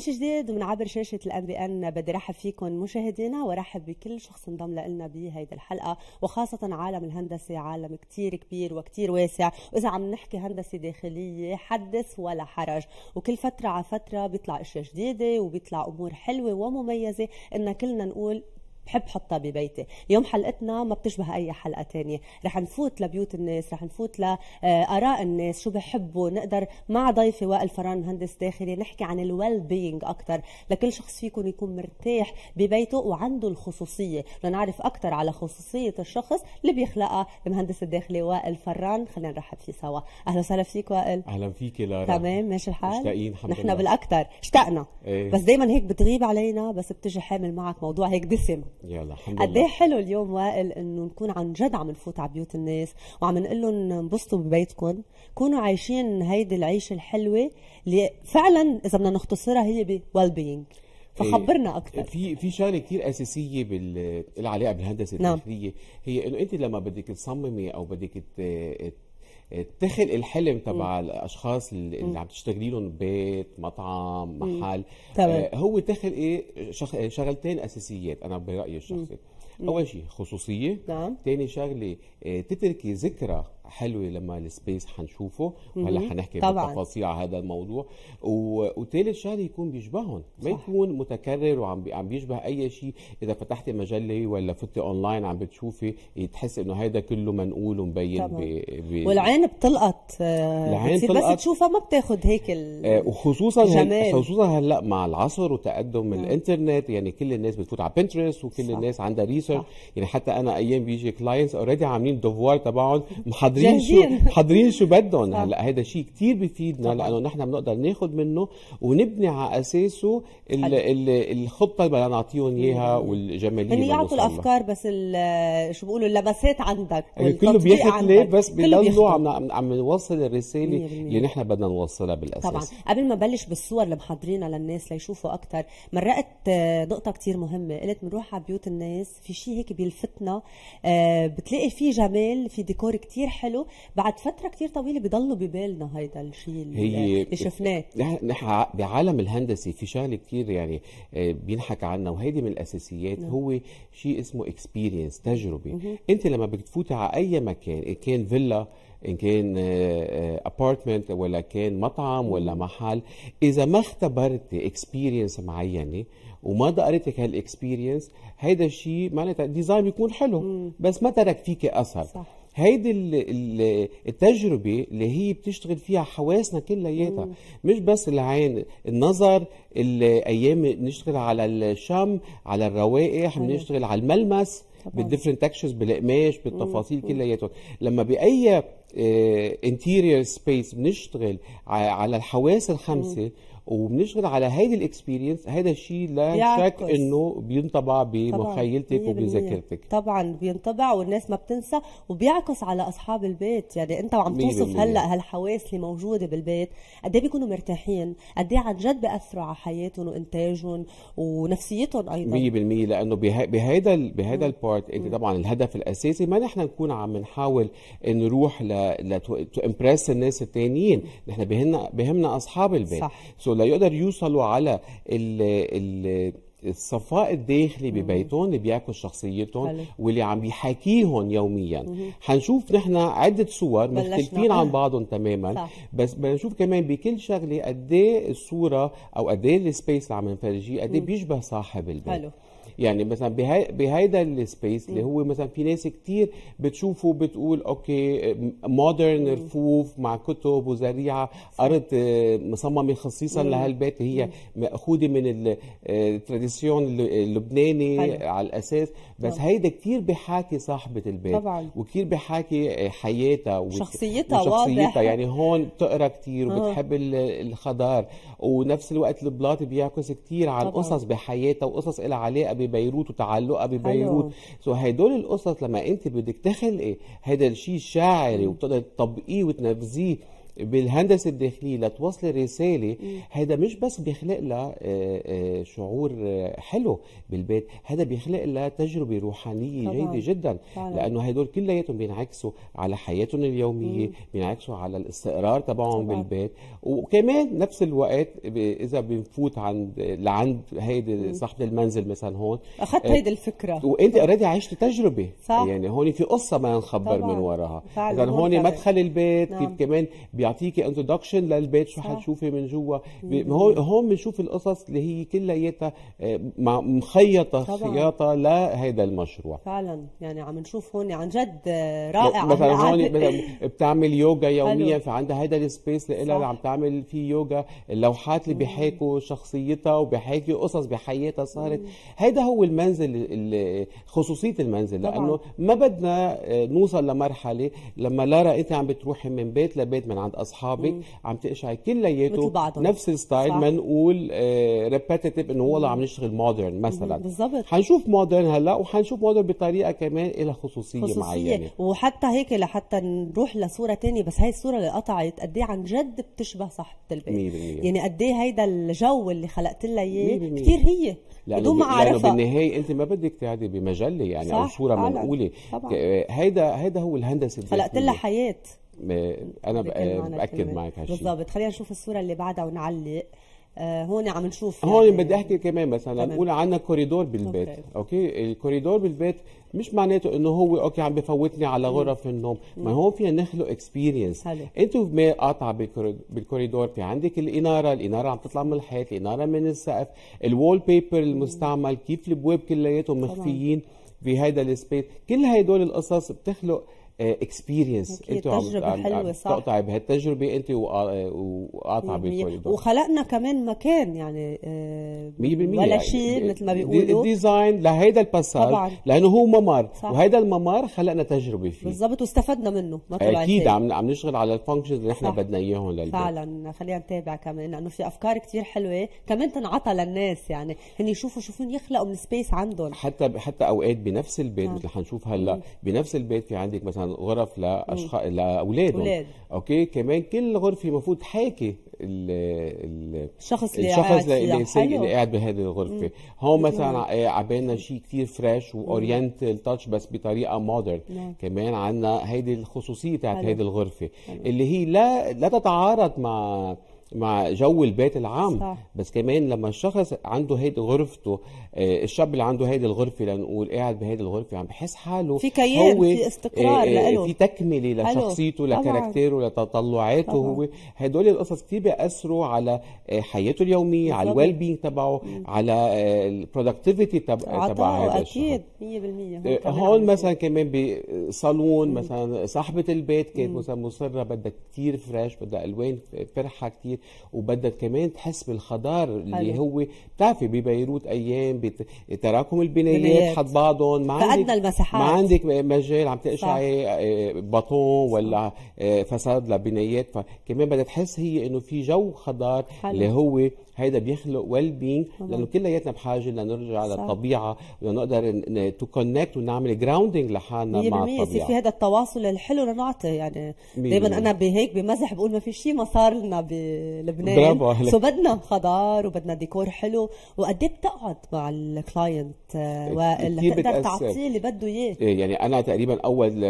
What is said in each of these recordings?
برنامج جديد من عبر شاشة الأم بي أن بدي رحب فيكم مشاهدينا ورحب بكل شخص انضم لنا بهيدي الحلقة وخاصة عالم الهندسة عالم كتير كبير وكتير واسع وإذا عم نحكي هندسة داخلية حدث ولا حرج وكل فترة على فترة بيطلع أشياء جديدة وبيطلع أمور حلوة ومميزة إن كلنا نقول بحب حطها ببيتي اليوم حلقتنا ما بتشبه اي حلقه تانية رح نفوت لبيوت الناس رح نفوت لاراء آه، الناس شو بحبوا نقدر مع ضيفي وائل فران مهندس داخلي نحكي عن الويل بينج اكثر لكل شخص فيكم يكون مرتاح ببيته وعنده الخصوصيه لنعرف اكثر على خصوصيه الشخص اللي بيخلقها المهندس الداخلي وائل فران خلينا نرحب فيه سوا اهلا وسهلا فيك وائل اهلا فيك لارا تمام ماشي الحال مشتاقين الحمد لله نحن بالاكثر اشتقنا ايه. بس دايما هيك بتغيب علينا بس بتجي حامل معك موضوع هيك دسم يلا الحمد إيه لله حلو اليوم وائل انه نكون عن جد عم نفوت على بيوت الناس وعم نقول لهم انبسطوا ببيتكم كونوا عايشين هيدي العيشه الحلوه اللي فعلا اذا بدنا نختصرها هي بويل بينج فخبرنا اكثر إيه، في في شغله كثير اساسيه بال العلاقه بالهندسه نعم. الداخليه هي انه انت لما بدك تصممي او بدك تخلق الحلم تبع الاشخاص اللي, اللي عم تشتغلي لهم بيت مطعم محل آه هو تخلقي إيه؟ شخ... آه، شغلتين اساسيات انا برايي الشخصي اول شيء خصوصيه نعم ثاني شغله آه، تتركي ذكرى حلو لما السبيس هنشوفه وهلا هنحكي بالتفاصيل على هذا الموضوع وثالث شهر يكون بيشبههم ما يكون متكرر وعم عم بيشبه اي شيء اذا فتحتي مجله ولا فتي اونلاين عم بتشوفي تحس انه هذا كله منقول ومبين ب... ب... والعين بتلقط العين بتلقط بس تشوفها ما بتاخذ هيك ال... آه، وخصوصا هل... خصوصا هلا مع العصر وتقدم مم. نعم. الانترنت يعني كل الناس بتفوت على بنترست وكل صح. الناس عندها ريسيرش يعني حتى انا ايام بيجي كلاينتس اوريدي عاملين دوفوار تبعهم حاضرين شو حاضرين شو بدهم هلا هيدا شيء كثير بيفيدنا لانه نحن بنقدر ناخذ منه ونبني على اساسه الـ الـ الخطه اللي بدنا نعطيهم اياها والجماليه اللي يعطوا الافكار بس شو بيقولوا اللبسات عندك يعني كله بياخذ ليه بس بضلوا عم عم نوصل الرساله اللي نحن بدنا نوصلها بالاساس طبعا قبل ما بلش بالصور اللي محضرينها للناس ليشوفوا اكثر مرقت آه، نقطه كثير مهمه قلت بنروح على بيوت الناس في شيء هيك بيلفتنا آه، بتلاقي في جمال في ديكور كثير حلو بعد فتره كتير طويله بيضلوا ببالنا هيدا الشيء اللي شفناه نحن بعالم الهندسه في شغله كتير يعني آه، بينحكى عنها وهيدي من الاساسيات نعم. هو شيء اسمه اكسبيرينس تجربه مه. انت لما بتفوتي على اي مكان ان كان فيلا ان كان ابارتمنت آه، آه، ولا كان مطعم ولا محل اذا ما اختبرتي اكسبيرينس معينه وما دقرتك هالاكسبيرينس هيدا الشيء معناتها الديزاين بيكون حلو بس ما ترك فيك اثر صح. هيدي التجربه اللي هي بتشتغل فيها حواسنا كلياتها مش بس العين النظر الايام بنشتغل على الشم على الروائح بنشتغل على الملمس بالديفرنت تكشرز بالقماش بالتفاصيل كلياتهم لما باي انتيريور آه، سبيس بنشتغل على الحواس الخمسه مم. وبنشتغل على هيدي الاكسبيرينس هذا الشيء لا شك انه بينطبع بمخيلتك وبذاكرتك طبعا بينطبع والناس ما بتنسى وبيعكس على اصحاب البيت يعني انت وعم توصف هلا هالحواس اللي موجوده بالبيت قد ايه بيكونوا مرتاحين قد ايه عن جد بأثروا على حياتهم وانتاجهم ونفسيتهم ايضا 100% لانه بهيدا بهيدا البارت انت طبعا الهدف الاساسي ما نحن نكون عم نحاول نروح ل تو امبرس الناس الثانيين نحن بهمنا بهمنا اصحاب البيت صح. سو ولا يقدر يوصلوا على ال ال الصفاء الداخلي ببيتهم اللي بيعكس شخصيتهم واللي عم بيحاكيهم يوميا مم. حنشوف نحن عده صور مختلفين عن بعضهم تماما صح. بس بدنا نشوف كمان بكل شغله قد إيه الصوره او قد ايه السبيس اللي عم نفرجيه قد إيه بيشبه صاحب البيت حلو. يعني مثلا بهيدا السبيس اللي هو مثلا في ناس كتير بتشوفه بتقول اوكي مودرن رفوف مع كتب وزريعه ارض آه، مصممه خصيصا لهالبيت هي ماخوذه من التراديسيون آه، اللبناني على الاساس بس هيدا كتير بحاكي صاحبه البيت طبعا. وكتير بحاكي آه، حياتها وشخصيتها, وشخصيتها يعني هون بتقرا كتير وبتحب الخضار ونفس الوقت البلاط بيعكس كتير عن القصص قصص بحياتها وقصص لها علاقه ببيروت وتعلقها ببيروت سو هدول القصص لما انت بدك تخلقي هذا الشيء شاعري وبتقدري تطبقيه وتنفذيه بالهندسه الداخليه لتوصل رساله هذا مش بس بيخلق لها آه، آه، شعور آه، حلو بالبيت هذا بيخلق لها تجربه روحانيه طبعا. جيده جدا فعلا. لانه هدول كلياتهم بينعكسوا على حياتهم اليوميه بينعكسوا على الاستقرار تبعهم بالبيت وكمان نفس الوقت اذا بنفوت عند لعند هيدي صاحبه المنزل مثلا هون اخذت هيدي الفكره وانت اوريدي عشت تجربه صح. يعني هون في قصه ما نخبر من وراها اذا هون مدخل البيت نعم. كيف كمان بيعطيكي انتروداكشن للبيت شو حتشوفي من جوا هون بنشوف القصص اللي هي كلياتها آه، مخيطه طبعا. خياطه لهيدا المشروع فعلا يعني عم نشوف هون عن جد آه، رائع مثلا هون بتعمل يوجا يوميا فعندها هيدا السبيس لها عم تعمل فيه يوجا اللوحات اللي بيحاكوا شخصيتها وبيحاكي قصص بحياتها صارت هيدا هو المنزل خصوصيه المنزل لانه ما بدنا آه، نوصل لمرحله لما لارا انت عم بتروحي من بيت لبيت من عند عند اصحابك مم. عم تقشعي كلياته نفس الستايل ما نقول ريبيتيتيف انه والله عم نشتغل مودرن مثلا بالضبط حنشوف مودرن هلا وحنشوف مودرن بطريقه كمان لها خصوصيه, خصوصية. معينه وحتى هيك لحتى نروح لصوره ثانيه بس هاي الصوره اللي قطعت قد ايه عن جد بتشبه صاحبه البيت يعني قد ايه هيدا الجو اللي خلقت لها اياه كثير هي بدون ما اعرفها لانه بالنهايه انت ما بدك تقعدي بمجله يعني صح او صوره منقوله هيدا هيدا هو الهندسه خلقت لها حياه انا باكد معك هالشيء بالضبط خلينا نشوف الصوره اللي بعدها ونعلق آه، هون عم نشوف هون يعني بدي احكي كمان مثلا نقول عندنا كوريدور بالبيت أوكي. اوكي الكوريدور بالبيت مش معناته انه هو اوكي عم بفوتني على غرف النوم ما هون فينا نخلق اكسبيرينس انتوا ما قاطعه بالكوريدور في عندك الاناره الاناره عم تطلع من الحيط الاناره من السقف الوول بيبر المستعمل كيف البواب كلياتهم مخفيين في هيدا السبيس كل هدول القصص بتخلق اكسبيرينس آه، انت عم حلوة صح تقطعي بهالتجربه انت آه، وقاطعه بالكوريدور وخلقنا كمان مكان يعني 100% آه، ولا يعني. شيء يعني مثل ما بيقولوا ديزاين لهيدا الباساج لانه هو ممر وهيدا الممر خلقنا تجربه فيه بالضبط واستفدنا منه ما اكيد عم عم نشتغل على الفانكشنز اللي نحن بدنا اياهم للبيت فعلا خلينا نتابع كمان لانه في افكار كثير حلوه كمان تنعطى للناس يعني هن يشوفوا شو فيهم يخلقوا من سبيس عندهم حتى حتى اوقات بنفس البيت نعم. مثل حنشوف هلا بنفس البيت في عندك مثلا غرف لاشخاص لاولادهم أولاد. اوكي كمان كل غرفه المفروض حاكي ال ال الشخص اللي الشخص اللي, اللي قاعد بهذه الغرفه هون مثلا آه، عبينا شيء كثير فريش واورينتال تاتش بس بطريقه مودرن نعم. كمان عندنا هيدي الخصوصيه تاعت هيدي الغرفه حلو. اللي هي لا لا تتعارض مع مع جو البيت العام صح. بس كمان لما الشخص عنده هيدي غرفته آه، الشاب اللي عنده هيدي الغرفه لنقول قاعد بهيدي الغرفه عم يعني بحس حاله في كيان هو في استقرار آه، آه، في تكمله لشخصيته لكاركتيره لتطلعاته هو هدول القصص كتير بياثروا على حياته اليوميه بالضبط. على الويل بينج تبعه على البرودكتيفيتي تبع تبع اكيد 100% هون, هون مثلا كمان بصالون مثلا صاحبه البيت كانت مثلا مصره بدها كتير فريش بدها الوان فرحه كتير وبدك كمان تحس بالخضار اللي هو بتعرفي ببيروت ايام تراكم البنايات حد بعضهم ما عندك المساحات ما عندك مجال عم تقشعي آه، بطون ولا آه، فساد لبنايات فكمان بدها تحس هي انه في جو خضار حلو. اللي هو هيدا بيخلق ويل بينج لانه كلياتنا بحاجه لنرجع صح. للطبيعه ولنقدر تو كونكت ونعمل جراوندينج لحالنا مع الطبيعه في هذا التواصل الحلو لنعطي يعني دائما انا بهيك بمزح بقول ما في شيء ما صار لنا ب لبنان سو بدنا خضار وبدنا ديكور حلو وقد إيه بتقعد مع الكلاينت وائل لتقدر تعطيه اللي بده اياه إيه، يعني انا تقريبا اول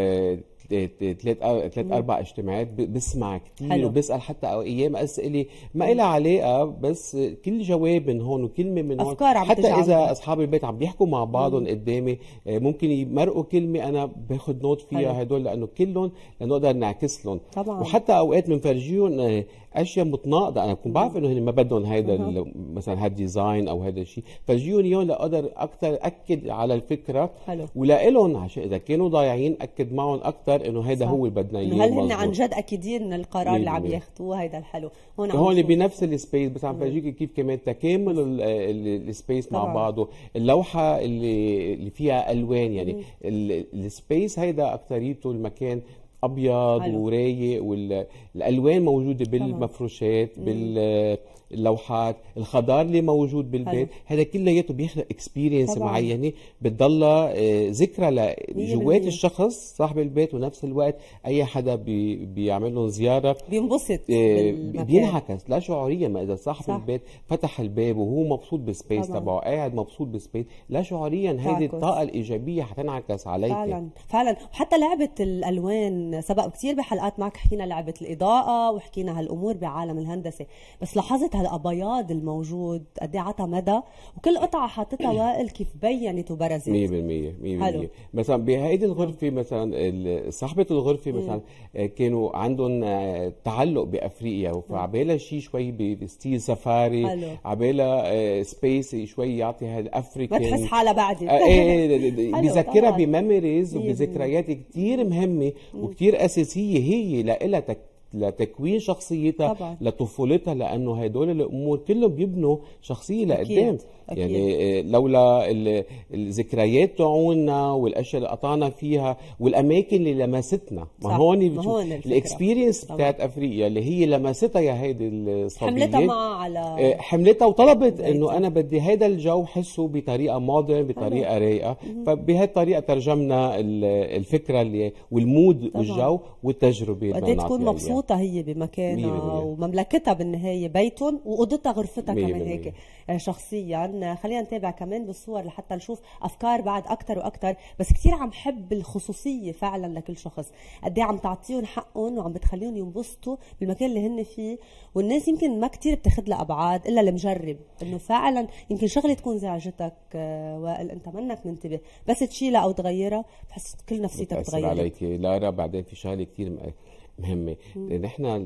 ثلاث ثلاث اربع اجتماعات بسمع كثير حلو. وبسال حتى أو ايام اسئله ما لها علاقه بس كل جواب من هون وكلمه من هون أفكار عم حتى اذا اصحاب البيت عم بيحكوا مع بعضهم قدامي آه، ممكن يمرقوا كلمه انا باخذ نوت فيها هدول لانه كلهم لنقدر نعكس لهم طبعا. وحتى اوقات بنفرجيهم آه، اشياء متناقضه انا بكون بعرف انه هن ما بدهم هيدا مثلا هالديزاين او هذا الشيء فرجيهم اياهم لاقدر اكثر اكد على الفكره حلو. ولهم عشان اذا كانوا ضايعين اكد معهم اكثر القرار انه هيدا صح. هو بدنا اياه هل هن عن جد اكيدين من القرار اللي عم ياخذوه هيدا الحلو هون هون بنفس السبيس بس عم بجيك كيف كمان تكامل السبيس مع بعضه اللوحه اللي اللي فيها الوان يعني السبيس هيدا اكثريته المكان ابيض ورايق والالوان موجوده بالمفروشات بال اللوحات الخضار اللي موجود بالبيت طيب. هذا كلياته بيخلق اكسبيرينس معينه يعني بتضلها آه، ذكرى لجوات الشخص صاحب البيت ونفس الوقت اي حدا بي بيعمل له زياره بينبسط آه، بينعكس لا شعوريا ما اذا صاحب صح. البيت فتح الباب وهو مبسوط بالسبيس تبعه قاعد مبسوط بالسبيس لا شعوريا هذه الطاقه الايجابيه حتنعكس عليك فعلا فعلا وحتى لعبه الالوان سبق كثير بحلقات معك حكينا لعبه الاضاءه وحكينا هالامور بعالم الهندسه بس لاحظت هالابياض الموجود قد ايه مدى وكل قطعه حاطتها وائل كيف بينت وبرزت 100% 100% مثلا بهيدي الغرفه مثلا صاحبه الغرفه مثلا آه، كانوا عندهم آه، تعلق بافريقيا فعبالها شيء شوي بستيل سفاري عبالها سبيس آه، شوي يعطي هالافريكان ما تحس حالها بعدين ايه, إيه،, إيه،, إيه، بذكرها بميموريز وبذكريات كثير مهمه وكثير اساسيه هي لها لتكوين شخصيتها طبعا. لطفولتها لانه هدول الامور كلهم بيبنوا شخصيه لقدام يعني آه، لولا الذكريات تعونا والاشياء اللي قطعنا فيها والاماكن اللي لمستنا ما هون الاكسبيرينس بتاعت افريقيا اللي هي لمستها يا هيدي الصبيه حملتها معها على آه، حملتها وطلبت انه انا بدي هذا الجو حسه بطريقه مودرن بطريقه رايقه فبهالطريقه ترجمنا الفكره اللي والمود طبعا. والجو والتجربه اللي تكون مبسوط مربوطه هي بمكانها ومملكتها بالنهايه بيتهم واوضتها غرفتها كمان هيك آه، شخصيا خلينا نتابع كمان بالصور لحتى نشوف افكار بعد اكثر واكثر بس كثير عم حب الخصوصيه فعلا لكل شخص قد إيه عم تعطيهم حقهم وعم بتخليهم ينبسطوا بالمكان اللي هن فيه والناس يمكن ما كثير بتاخذ لها ابعاد الا المجرب انه فعلا يمكن شغله تكون زعجتك آه، وائل انت منك منتبه بس تشيلها او تغيرها بتحس كل نفسيتك بتغير عليك لا انا بعدين في شغله كثير مهمه لان احنا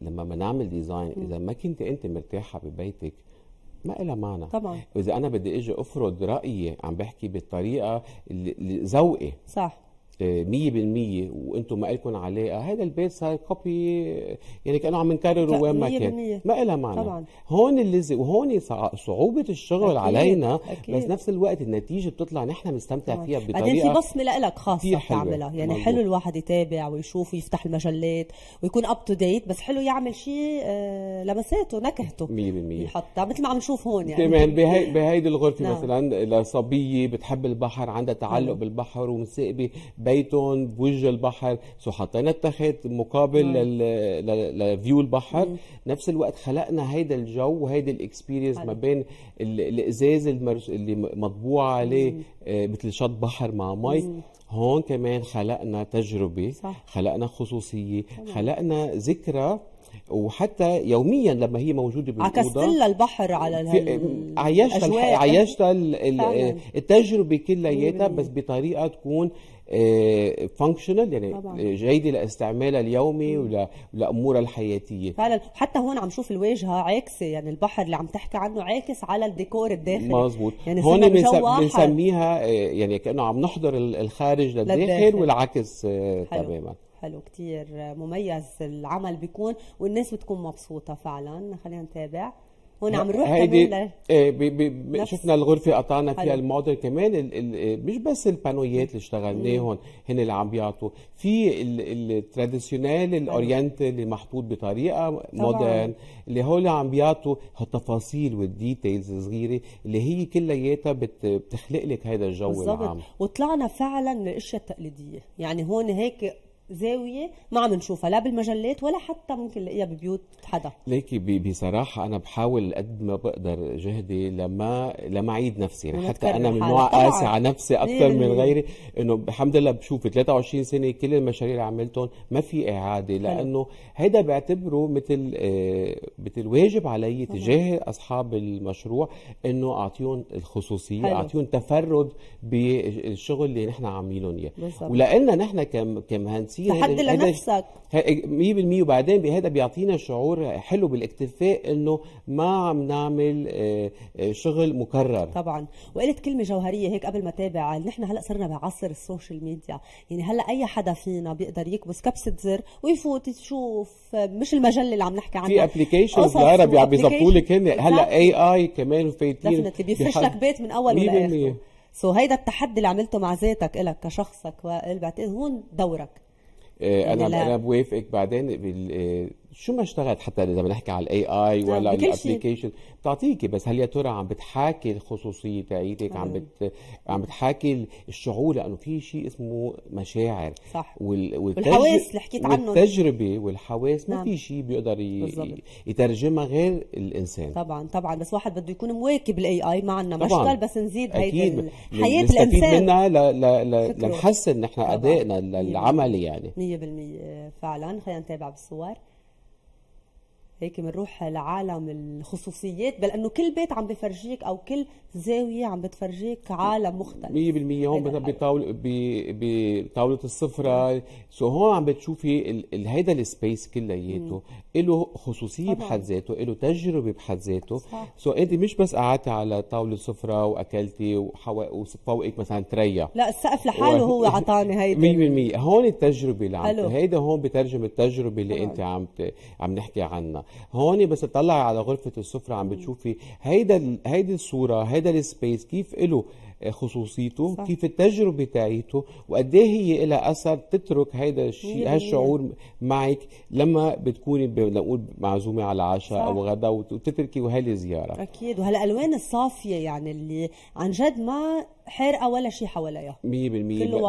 لما بنعمل ديزاين اذا ما كنت انت مرتاحه ببيتك ما لها معنى طبعا واذا انا بدي اجي افرض رايي عم بحكي بالطريقه ذوقي صح مية بالمية وانتم ما لكم عليه هذا آه، البيت صار كوبي يعني كانه عم نكرره وين ما كان ما لها معنى طبعا. هون اللي وهون صعوبه الشغل أكيد. علينا أكيد. بس نفس الوقت النتيجه بتطلع نحن بنستمتع فيها بطريقه بعدين في بصمه لك خاصه بتعملها يعني موجود. حلو الواحد يتابع ويشوف ويفتح المجلات ويكون اب تو ديت بس حلو يعمل شيء آه، لمساته نكهته 100% يحطها مثل ما عم نشوف هون يعني كمان بهي بهيدي الغرفه نعم. مثلا لصبيه بتحب البحر عندها تعلق بالبحر ومثاقبه بيتهم بوجه البحر سو حطينا التخت مقابل نعم. لفيو البحر مم. نفس الوقت خلقنا هيدا الجو وهيدا الاكسبيرينس ما بين الازاز اللي مطبوع عليه آه مثل شط بحر مع مي مم. هون كمان خلقنا تجربه صح. خلقنا خصوصيه مم. خلقنا ذكرى وحتى يوميا لما هي موجوده بالاوضه عكست البحر على الهل... عيشت التجربه كلياتها بس بطريقه تكون فانكشنال آه، يعني طبعا. آه، جيده لاستعمالها اليومي ولامورها الحياتيه فعلا حتى هون عم شوف الواجهه عاكسه يعني البحر اللي عم تحكي عنه عاكس على الديكور الداخلي مظبوط يعني هون بنسميها آه، يعني كانه عم نحضر الخارج للداخل, للداخل. والعكس حلو. تماما حلو كتير مميز العمل بيكون والناس بتكون مبسوطه فعلا خلينا نتابع هون عم نروح هيدي ايه شفنا الغرفه قطعنا فيها حلو. الموديل كمان الـ الـ مش بس البانويات اللي اشتغلناهم هن اللي عم بيعطوا في التراديشنال الاورينتال اللي محطوط بطريقه مودرن اللي هو اللي عم بيعطوا التفاصيل والديتيلز الصغيره اللي هي كلياتها بتخلق لك هذا الجو بالزبط. العام وطلعنا فعلا من الاشياء التقليديه يعني هون هيك زاويه ما عم نشوفها لا بالمجلات ولا حتى ممكن نلاقيها ببيوت حدا ليكي بصراحه انا بحاول قد ما بقدر جهدي لما لما اعيد نفسي يعني حتى انا من نوع قاسي على نفسي اكثر من غيري انه الحمد لله بشوف 23 سنه كل المشاريع اللي عملتهم ما في اعاده لانه هذا بعتبره مثل آه مثل واجب علي تجاه اصحاب المشروع انه اعطيهم الخصوصيه اعطيهم تفرد بالشغل اللي نحن عاملينهم اياه ولنا نحن كمهندسين بتصير تحدي لنفسك 100% وبعدين هذا بيعطينا شعور حلو بالاكتفاء انه ما عم نعمل آه، آه، شغل مكرر طبعا وقلت كلمه جوهريه هيك قبل ما تابع نحن هلا صرنا بعصر السوشيال ميديا يعني هلا اي حدا فينا بيقدر يكبس كبسه زر ويفوت يشوف آه، مش المجله اللي عم نحكي عنها في ابلكيشنز بالعربي عم بيظبطوا لك هن هلا اي اي كمان فايتين بيفرش لك بيت من اول لاخر سو هيدا التحدي اللي عملته مع ذاتك الك كشخصك وقال بعتقد هون دورك آه، انا انا بوافقك بعدين آه، شو ما اشتغلت حتى اذا بنحكي على الاي طيب، اي ولا الابلكيشن بتعطيكي بس هل يا ترى عم بتحاكي الخصوصيه تاعيتك عم بت عم بتحاكي الشعور لانه في شيء اسمه مشاعر صح وال... والتج... والحواس اللي حكيت عنه والتجربه والحواس ما نعم. في شيء بيقدر ي... يترجمها غير الانسان طبعا طبعا بس واحد بده يكون مواكب الاي اي ما عندنا مشكل بس نزيد هيدي حياه الانسان منها ل... ل... ل... لنحسن نحن ادائنا العملي يعني 100% فعلا خلينا نتابع بالصور هيك بنروح لعالم الخصوصيات بل انه كل بيت عم بفرجيك او كل زاويه عم بتفرجيك عالم مختلف 100% هون بطاوله بطاوله السفره سو هون عم بتشوفي هيدا السبيس كلياته له خصوصيه طبعا. بحد ذاته له تجربه بحد ذاته سو انت مش بس قعدتي على طاوله سفره واكلتي وفوقك مثلا تريا لا السقف لحاله هو عطاني هيدا 100% هون التجربه اللي عم هيدا هون بترجم التجربه اللي طبعا. انت عم عم نحكي عنها هون بس تطلعي على غرفه السفره عم بتشوفي هيدا هيدي الصوره هيدا السبيس كيف له آه، خصوصيته صح. كيف التجربه تاعيته وقد هي لها اثر تترك هيدا الشيء هالشعور معك لما بتكوني بنقول معزومه على عشاء صح. او غدا وتتركي وهالزياره اكيد وهالالوان الصافيه يعني اللي عن جد ما حرقه ولا شيء حواليها 100%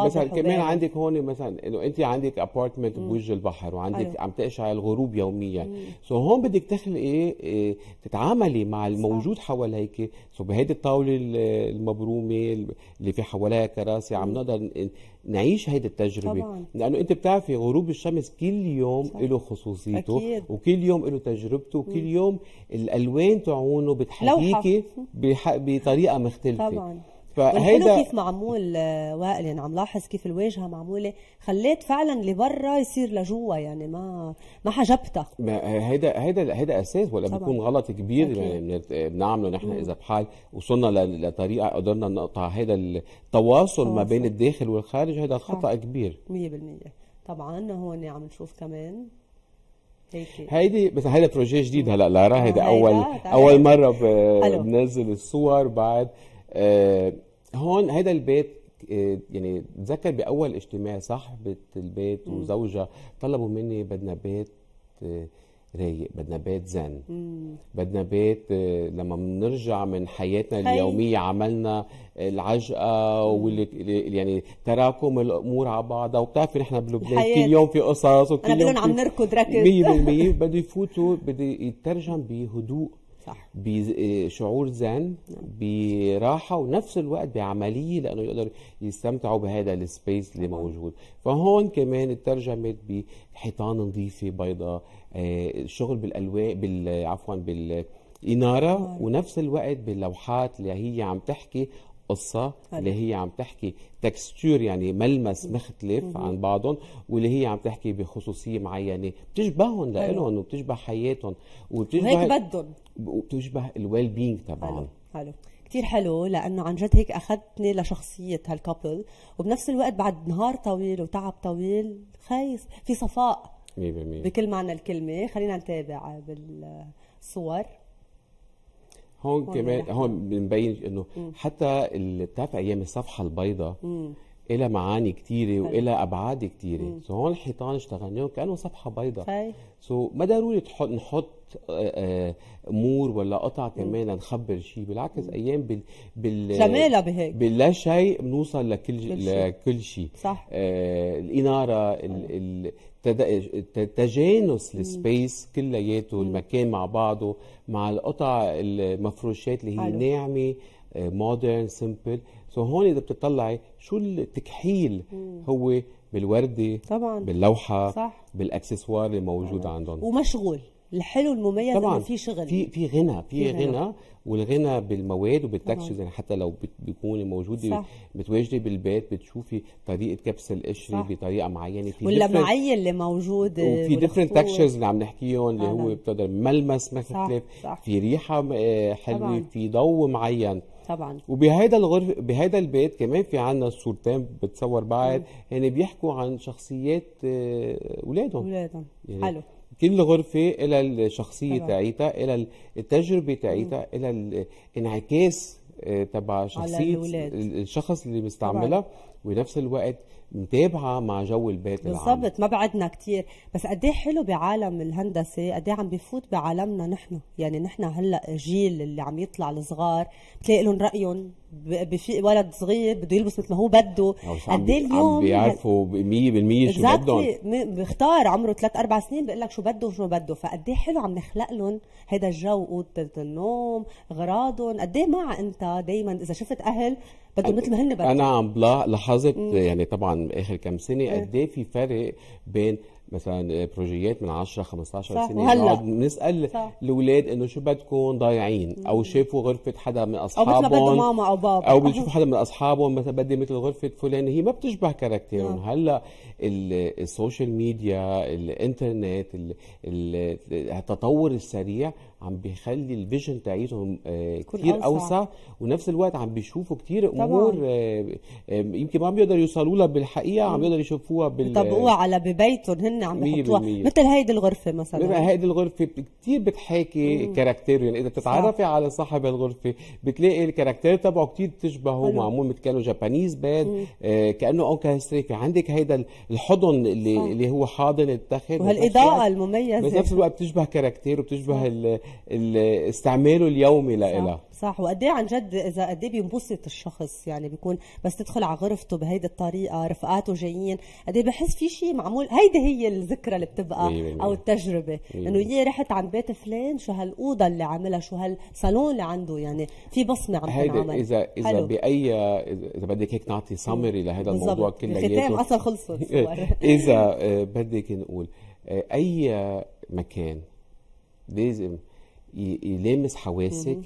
مثلا كمان عندك هون مثلا انه انت عندك ابارتمنت بوجه البحر وعندك أيوه. عم تقشعي الغروب يوميا سو so هون بدك تخلقي إيه, إيه تتعاملي مع الموجود حواليك سو so بهيدي الطاوله المبرومه اللي في حواليها كراسي عم نقدر نعيش هيدي التجربه طبعاً. لانه انت بتعرفي غروب الشمس كل يوم له خصوصيته أكيد. وكل يوم له تجربته وكل يوم الالوان تعونه بتحكيكي بطريقه مختلفه طبعا فهيدا كيف معمول آه، وائل يعني عم لاحظ كيف الواجهه معموله خليت فعلا لبرا يصير لجوا يعني ما ما حجبتها ما هيدا هيدا هيدا اساس ولا بيكون غلط كبير يعني بنعمله نحن اذا بحال وصلنا لطريقه قدرنا نقطع هيدا التواصل ما بين الداخل والخارج هيدا خطا كبير 100% طبعا هون عم نشوف كمان هيدي بس هيدا بروجي جديد هلا لارا هيدا اول اول مره بنزل الصور بعد آه، هون هيدا البيت آه، يعني تذكر باول اجتماع صاحبه البيت مم. وزوجها طلبوا مني بدنا بيت آه، رايق بدنا بيت زن مم. بدنا بيت آه، لما بنرجع من حياتنا هاي. اليوميه عملنا العجقه واللي يعني تراكم الامور على بعضها وبتعرفي نحن بلبنان كل يوم في قصص وكل انا بدهم عم نركض ركض 100% بده يفوتوا بده يترجم بهدوء صح بشعور زين براحه ونفس الوقت بعمليه لانه يقدر يستمتعوا بهذا السبيس اللي موجود فهون كمان اترجمت بحيطان نظيفه بيضاء الشغل آه، بالالوان بال عفوا بال إنارة ونفس الوقت باللوحات اللي هي عم تحكي قصة هل. اللي هي عم تحكي تكستور يعني ملمس مختلف عن بعضهم واللي هي عم تحكي بخصوصية معينة بتشبههم لإلهم وبتشبه حياتهم وبتشبه هيك بدهم وبتشبه الويل بينج تبعهم حلو كثير حلو لانه عن جد هيك اخذتني لشخصيه هالكابل وبنفس الوقت بعد نهار طويل وتعب طويل خايف في صفاء 100% بكل معنى الكلمه خلينا نتابع بالصور هون كمان يعني. هون بنبين انه حتى اللي بتعرف ايام الصفحه البيضاء إلى معاني كتيرة وإلى أبعاد كتيرة سو هون الحيطان اشتغلناهم كأنه صفحة بيضاء سو طيب. ما ضروري تحط نحط آه، آه، مور ولا قطع كمان نخبر شيء بالعكس ايام بال بال جماله بهيك باللا شيء بنوصل لكل لكل شيء صح آه الاناره تجانس السبيس كلياته المكان مع بعضه مع القطع المفروشات اللي هي حلو. ناعمه مودرن سمبل سو هون اذا بتطلعي شو التكحيل مم. هو بالورده طبعا باللوحه صح بالاكسسوار اللي موجود عندهم ومشغول الحلو المميز طبعا في شغل في في غنى في غنى والغنى بالمواد وبالتكسشرز يعني حتى لو بتكوني موجوده متواجده بالبيت بتشوفي طريقه كبس القشر بطريقه معينه في واللمعيه اللي موجود وفي ديفرنت تكشرز اللي عم نحكيهم اللي هو بتقدر ملمس مختلف في ريحه آه، حلوه طبعاً. في ضوء معين طبعا وبهيدا الغرف بهيدا البيت كمان في عنا صورتين بتصور بعد يعني بيحكوا عن شخصيات آه، اولادهم اولادهم يعني حلو كل الغرفة إلى الشخصية طبعا تاعيتها إلى التجربة تاعيتها إلى الانعكاس آه، تبع شخصية الشخص اللي بيستعملها وبنفس الوقت متابعه مع جو البيت العام بالضبط ما بعدنا كثير بس قد ايه حلو بعالم الهندسه قد ايه عم بفوت بعالمنا نحن يعني نحن هلا جيل اللي عم يطلع الصغار بتلاقي لهم رايهم بفي ولد صغير بده يلبس مثل ما هو بده قد ايه اليوم عم بيعرفوا 100% شو بدهم بيختار عمره 3 4 سنين بيقول لك شو بده وشو بده فقد ايه حلو عم نخلق لهم هذا الجو اوضه النوم غراضهم قد ايه مع انت دائما اذا شفت اهل بده مثل ما هن بدل. انا عم لاحظت يعني طبعا اخر كم سنه إيه. قد ايه في فرق بين مثلا بروجيات من 10 15 صح. سنه وهلا بنسال الاولاد انه شو بدكم ضايعين او شافوا غرفه حدا من اصحابهم او مثل بده ماما او بابا او بيشوفوا حدا من اصحابهم مثلا بدي مثل غرفه فلان هي ما بتشبه كاركتيرهم نعم. هلا السوشيال ميديا الانترنت التطور السريع عم بيخلي الفيجن تاعيتهم آه، كتير اوسع ونفس الوقت عم بيشوفوا كتير امور آه، آه، يمكن ما عم بيقدروا يوصلوا لها بالحقيقه عم بيقدروا يشوفوها بال طبقوها على ببيتهم هن عم بيحطوها مثل هيدي الغرفه مثلا هيدي الغرفه كتير بتحاكي كاركتير يعني اذا بتتعرفي على صاحب الغرفه بتلاقي الكاركتير تبعه كتير بتشبهه معمول مثل كانه جابانيز باد كانه اونكاستري في عندك هيدا الحضن اللي, اللي هو حاضن التخت وهالاضاءه المميزه بنفس الوقت بتشبه كاركتير وبتشبه استعماله اليومي لإلها صح وقد ايه عن جد اذا قد ايه بينبسط الشخص يعني بيكون بس تدخل على غرفته بهيدي الطريقه رفقاته جايين قد ايه بحس في شيء معمول هيدي هي الذكرى اللي بتبقى او التجربه انه يي رحت عند بيت فلان شو هالاوضه اللي عاملها شو هالصالون اللي عنده يعني في بصمه عم تنعمل اذا اذا حلو. باي اذا بدك هيك نعطي سمري لهذا الموضوع كلياته الختام اصلا خلصت إيه. اذا آه، بدك نقول آه، اي مكان لازم يلامس حواسك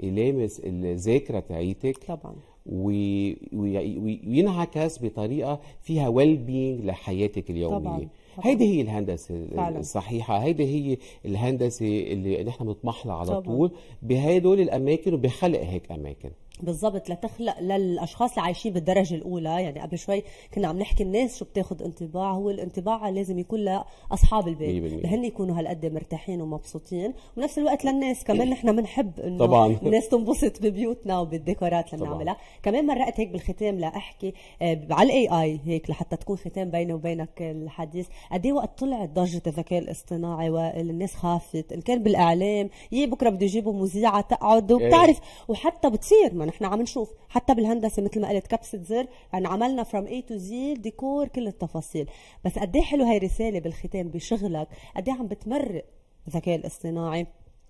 يلامس الذاكره بتاعتك طبعا وينعكس بطريقه فيها ويل بينج لحياتك اليوميه طبعا. هيدي هي الهندسه فعلا. الصحيحه هيدي هي الهندسه اللي نحن بنطمح لها على طبعا. طول بهدول الاماكن وبخلق هيك اماكن بالضبط لتخلق للاشخاص اللي عايشين بالدرجه الاولى يعني قبل شوي كنا عم نحكي الناس شو بتاخذ انطباع هو الانطباع لازم يكون لاصحاب البيت لهن يكونوا هالقد مرتاحين ومبسوطين ونفس الوقت للناس كمان نحن بنحب انه طبعا الناس تنبسط ببيوتنا وبالديكورات اللي بنعملها كمان مرقت هيك بالختام لاحكي آه، على الاي اي هيك لحتى تكون ختام بيني وبينك الحديث قد إيه وقت طلعت ضجه الذكاء الاصطناعي والناس خافت ان كان بالاعلام يي بكره بده يجيبوا مذيعه تقعد إيه. وبتعرف وحتى بتصير نحن عم نشوف حتى بالهندسه مثل ما قلت كبسه زر يعني عملنا فروم اي تو زي ديكور كل التفاصيل بس قد إيه حلو هاي رساله بالختام بشغلك قد إيه عم بتمرق الذكاء الاصطناعي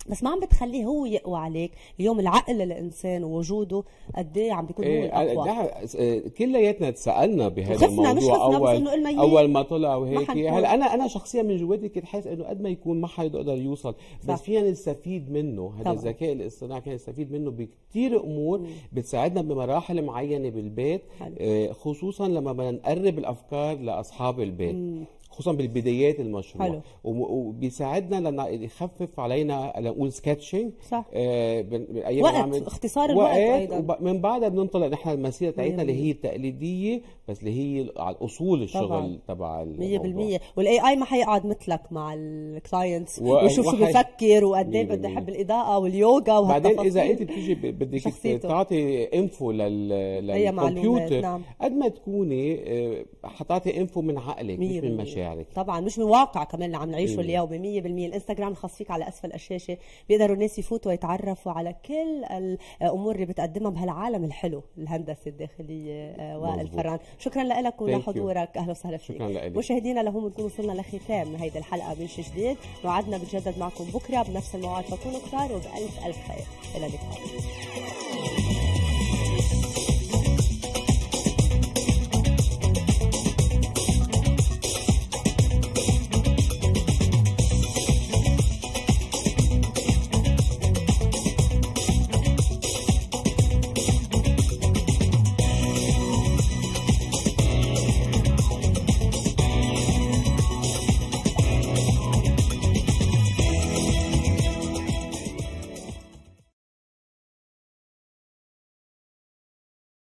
بس ما عم بتخليه هو يقوى عليك اليوم العقل للانسان ووجوده قد ايه عم بيكون هو إيه، الاقوى إيه، كلياتنا تسالنا بهذا الموضوع اول اول ما طلع وهيك هلا انا انا شخصيا من جواتي كنت حاسس انه قد ما يكون ما حدا يقدر يوصل بس فينا نستفيد منه هذا الذكاء الاصطناعي فينا نستفيد منه بكثير امور مم. بتساعدنا بمراحل معينه بالبيت إيه، خصوصا لما بدنا نقرب الافكار لاصحاب البيت مم. خصوصا بالبدايات المشروع حلو. وبيساعدنا لان يخفف علينا نقول سكتشنج صح آه وقت عمل اختصار الوقت ايضا من بعدها بننطلق نحن المسيره تاعتنا اللي هي التقليديه بس اللي هي على اصول الشغل تبع 100% والاي اي ما حيقعد مثلك مع الكلاينتس ويشوف شو بفكر وقد ايه بده يحب الاضاءه واليوغا وهالتفاصيل بعدين اذا انت بتيجي بدك تعطي انفو لل... للكمبيوتر نعم. قد ما تكوني آه، حتعطي انفو من عقلك مش من مشاعرك يعني طبعا مش من واقع كمان اللي عم نعيشه إيه. اليومي 100% الانستغرام الخاص فيك على اسفل الشاشه بيقدروا الناس يفوتوا ويتعرفوا على كل الامور اللي بتقدمها بهالعالم الحلو الهندسه الداخليه آه، وائل فران شكرا لك ولحضورك اهلا وسهلا فيك شكرا لك مشاهدينا لهون بنكون وصلنا لختام هيدي الحلقه من جديد موعدنا بتجدد معكم بكره بنفس الموعد فكونوا كتار وبالف الف خير الى اللقاء